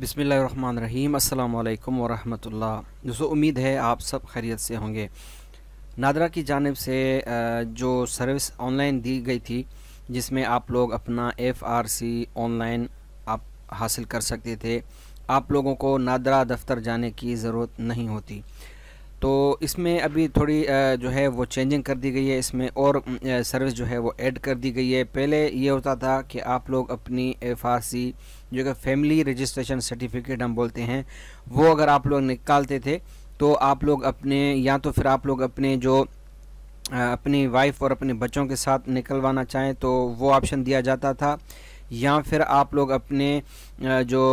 बिसमीम् अल्लाम वरहमल दोस्तों उम्मीद है आप सब खैरियत से होंगे नादरा की जानब से जो सर्विस ऑनलाइन दी गई थी जिसमें आप लोग अपना एफ़ आर सी ऑनलाइन आप हासिल कर सकते थे आप लोगों को नादरा दफ्तर जाने की ज़रूरत नहीं होती तो इसमें अभी थोड़ी जो है वो चेंजिंग कर दी गई है इसमें और सर्विस जो है वो ऐड कर दी गई है पहले ये होता था कि आप लोग अपनी एफ जो कि फैमिली रजिस्ट्रेशन सर्टिफिकेट हम बोलते हैं वो अगर आप लोग निकालते थे तो आप लोग अपने या तो फिर आप लोग अपने जो अपनी वाइफ और अपने बच्चों के साथ निकलवाना चाहें तो वो ऑप्शन दिया जाता था या फिर आप लोग अपने जो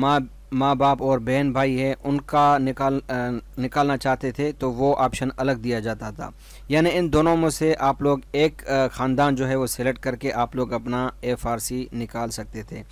माँ माँ बाप और बहन भाई है उनका निकाल निकालना चाहते थे तो वो ऑप्शन अलग दिया जाता था यानी इन दोनों में से आप लोग एक ख़ानदान जो है वो सिलेक्ट करके आप लोग अपना एफ निकाल सकते थे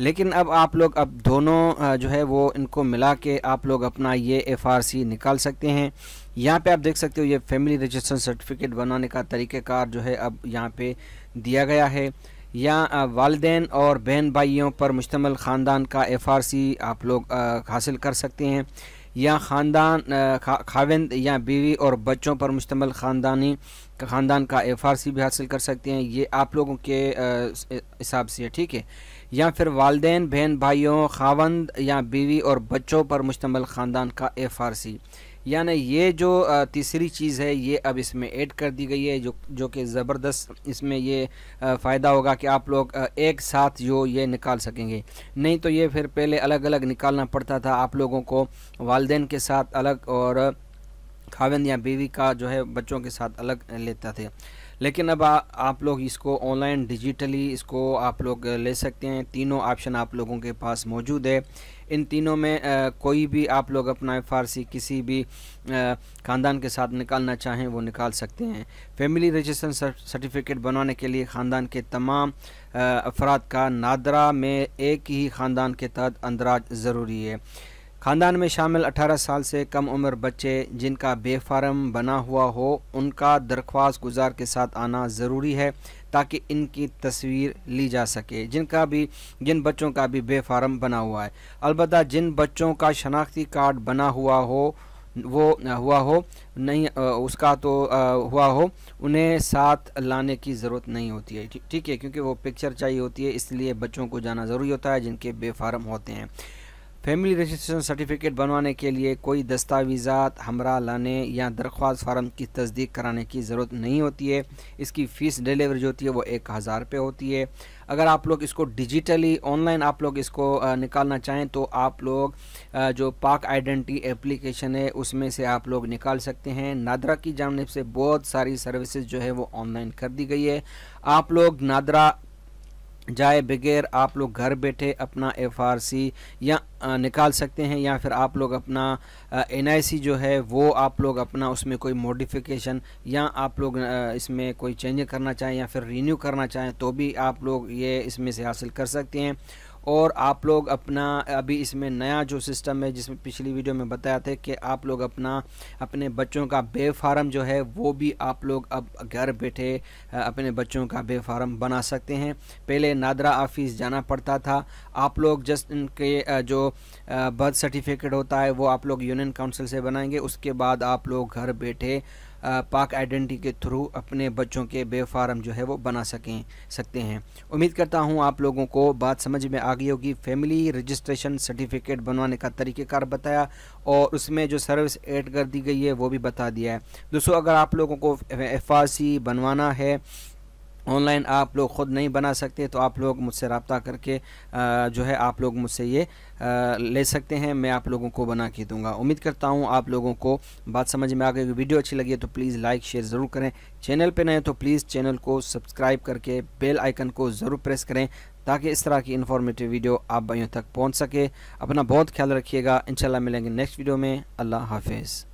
लेकिन अब आप लोग अब दोनों जो है वो इनको मिला के आप लोग अपना ये एफ निकाल सकते हैं यहाँ पे आप देख सकते हो ये फैमिली रजिस्ट्रेशन सर्टिफिकेट बनाने का तरीक़ेकार जो है अब यहाँ पे दिया गया है या वालदेन और बहन भाइयों पर मुश्तमल ख़ानदान का एफ आर सी आप लोग हासिल कर सकते हैं या ख़ानदान खाविंद या बीवी और बच्चों पर मुश्तमल ख़ानदानी ख़ानदान का एफ आर सी भी हासिल कर सकते हैं ये आप लोगों के हिसाब से ठीक है या फिर वालदे बहन भाइयों खावंद या बीवी और बच्चों पर मुश्तमल ख़ानदान का एफ आर सी यानी ये जो तीसरी चीज़ है ये अब इसमें ऐड कर दी गई है जो जो कि ज़बरदस्त इसमें ये फ़ायदा होगा कि आप लोग एक साथ जो ये निकाल सकेंगे नहीं तो ये फिर पहले अलग अलग निकालना पड़ता था आप लोगों को वालदेन के साथ अलग और खाविंद या बीवी का जो है बच्चों के साथ अलग लेता थे लेकिन अब आ, आप लोग इसको ऑनलाइन डिजिटली इसको आप लोग ले सकते हैं तीनों ऑप्शन आप लोगों के पास मौजूद है इन तीनों में आ, कोई भी आप लोग अपना फारसी किसी भी ख़ानदान के साथ निकालना चाहें वो निकाल सकते हैं फैमिली रजिस्ट्रेशन सर्टिफिकेट बनवाने के लिए ख़ानदान के तमाम अफराद का नादरा में एक ही ख़ानदान के तहत अंदराज ज़रूरी है खानदान में शामिल 18 साल से कम उम्र बच्चे जिनका बेफारम बना हुआ हो उनका दरख्वास्त गुजार के साथ आना ज़रूरी है ताकि इनकी तस्वीर ली जा सके जिनका भी जिन बच्चों का भी बेफारम बना हुआ है अलबत् जिन बच्चों का शनाख्ती कार्ड बना हुआ हो वो हुआ हो नहीं उसका तो हुआ हो उन्हें साथ लाने की ज़रूरत नहीं होती है ठीक है क्योंकि वो पिक्चर चाहिए होती है इसलिए बच्चों को जाना ज़रूरी होता है जिनके बेफारम होते हैं फैमिली रजिस्ट्रेशन सर्टिफिकेट बनवाने के लिए कोई दस्तावेज़ात हमरा लाने या दरख्वास्त फार्म की तस्दीक कराने की ज़रूरत नहीं होती है इसकी फ़ीस डिलीवरी जो होती है वो एक हज़ार रुपये होती है अगर आप लोग इसको डिजिटली ऑनलाइन आप लोग इसको निकालना चाहें तो आप लोग जो पाक आइडेंटिटी एप्लीकेशन है उसमें से आप लोग निकाल सकते हैं नादरा की जानब से बहुत सारी सर्विसेज जो है वो ऑनलाइन कर दी गई है आप लोग नादरा जाए बगैर आप लोग घर बैठे अपना एफ आर सी या निकाल सकते हैं या फिर आप लोग अपना एन आई सी जो है वो आप लोग अपना उसमें कोई मॉडिफिकेशन या आप लोग इसमें कोई चेंज करना चाहें या फिर रीन्यू करना चाहें तो भी आप लोग ये इसमें से हासिल कर सकते हैं और आप लोग अपना अभी इसमें नया जो सिस्टम है जिसमें पिछली वीडियो में बताया था कि आप लोग अपना अपने बच्चों का बे फार्म जो है वो भी आप लोग अब घर बैठे अपने बच्चों का बे फार्म बना सकते हैं पहले नादरा ऑफिस जाना पड़ता था आप लोग जस्ट इनके जो बर्थ सर्टिफिकेट होता है वो आप लोग यूनियन काउंसिल से बनाएंगे उसके बाद आप लोग घर बैठे पाक आइडेंटिटी के थ्रू अपने बच्चों के बेफारम जो है वो बना सकें सकते हैं उम्मीद करता हूँ आप लोगों को बात समझ में आ गई होगी फैमिली रजिस्ट्रेशन सर्टिफिकेट बनवाने का तरीक़ेकार बताया और उसमें जो सर्विस ऐड कर दी गई है वो भी बता दिया है दोस्तों अगर आप लोगों को एफ बनवाना है ऑनलाइन आप लोग ख़ुद नहीं बना सकते तो आप लोग मुझसे रबता करके जो है आप लोग मुझसे ये ले सकते हैं मैं आप लोगों को बना के दूंगा उम्मीद करता हूँ आप लोगों को बात समझ में आ गई वीडियो अच्छी लगी तो प्लीज़ लाइक शेयर ज़रूर करें चैनल पर नए तो प्लीज़ चैनल को सब्सक्राइब करके बेल आइकन को ज़रूर प्रेस करें ताकि इस तरह की इन्फॉर्मेटिव वीडियो आप भाइयों तक पहुँच सके अपना बहुत ख्याल रखिएगा इन मिलेंगे नेक्स्ट वीडियो में अल्लाह हाफिज़